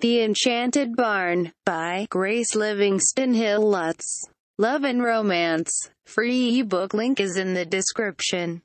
The Enchanted Barn, by Grace Livingston Hill Lutz. Love and Romance. Free ebook link is in the description.